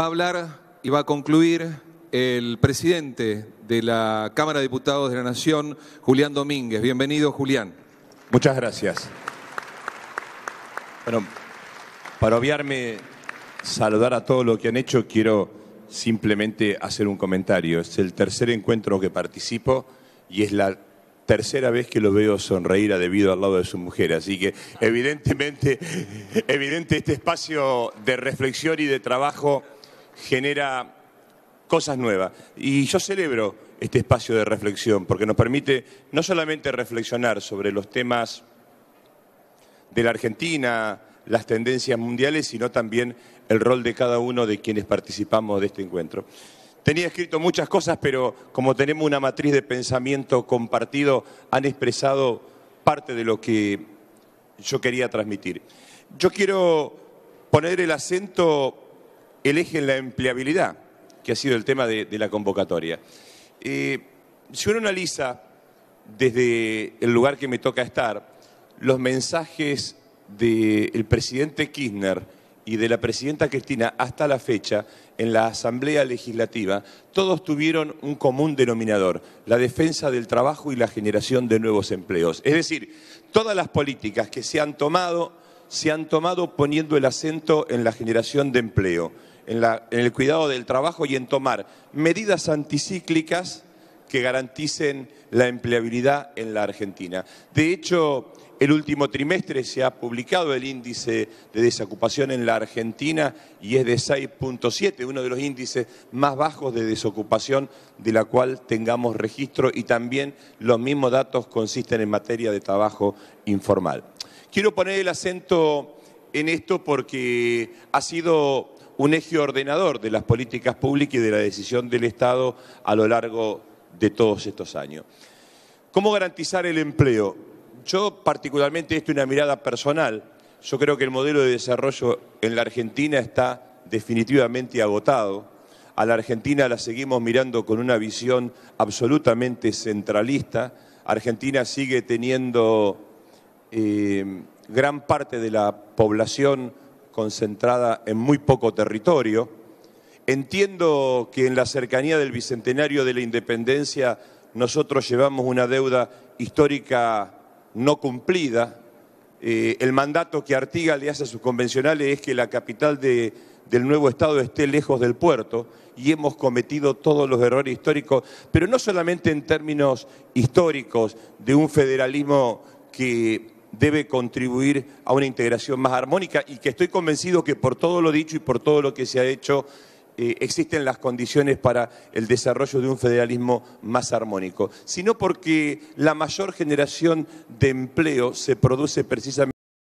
Va a hablar y va a concluir el presidente de la Cámara de Diputados de la Nación, Julián Domínguez. Bienvenido, Julián. Muchas gracias. Bueno, para obviarme saludar a todos los que han hecho, quiero simplemente hacer un comentario. Es el tercer encuentro que participo y es la tercera vez que lo veo sonreír a debido al lado de su mujer. Así que evidentemente, evidente este espacio de reflexión y de trabajo genera cosas nuevas. Y yo celebro este espacio de reflexión porque nos permite no solamente reflexionar sobre los temas de la Argentina, las tendencias mundiales, sino también el rol de cada uno de quienes participamos de este encuentro. Tenía escrito muchas cosas, pero como tenemos una matriz de pensamiento compartido, han expresado parte de lo que yo quería transmitir. Yo quiero poner el acento el eje en la empleabilidad, que ha sido el tema de, la convocatoria. Eh, si uno analiza desde el lugar que me toca estar, los mensajes del presidente Kirchner y de la presidenta Cristina hasta la fecha en la Asamblea Legislativa, todos tuvieron un común denominador, la defensa del trabajo y la generación de nuevos empleos. Es decir, todas las políticas que se han tomado, se han tomado poniendo el acento en la generación de empleo en, el cuidado del trabajo y en tomar medidas anticíclicas que garanticen la empleabilidad en la Argentina. De hecho, el último trimestre se ha publicado el índice de desocupación en la Argentina y es de 6.7, uno de los índices más bajos de desocupación de la cual tengamos registro y también los mismos datos consisten en materia de trabajo informal. Quiero poner el acento en esto porque ha sido un eje ordenador de las políticas públicas y de la decisión del Estado a lo largo de todos estos años. ¿Cómo garantizar el empleo? Yo particularmente, esto es una mirada personal, yo creo que el modelo de desarrollo en la Argentina está definitivamente agotado. A la Argentina la seguimos mirando con una visión absolutamente centralista. Argentina sigue teniendo eh, gran parte de la población concentrada en muy poco territorio. Entiendo que en la cercanía del Bicentenario de la Independencia nosotros llevamos una deuda histórica no cumplida. Eh, el mandato que Artigas le hace a sus convencionales es que la capital de, del nuevo Estado esté lejos del puerto y hemos cometido todos los errores históricos, pero no solamente en términos históricos de un federalismo que debe contribuir a una integración más armónica y que estoy convencido que por todo lo dicho y por todo lo que se ha hecho eh, existen las condiciones para el desarrollo de un federalismo más armónico, sino porque la mayor generación de empleo se produce precisamente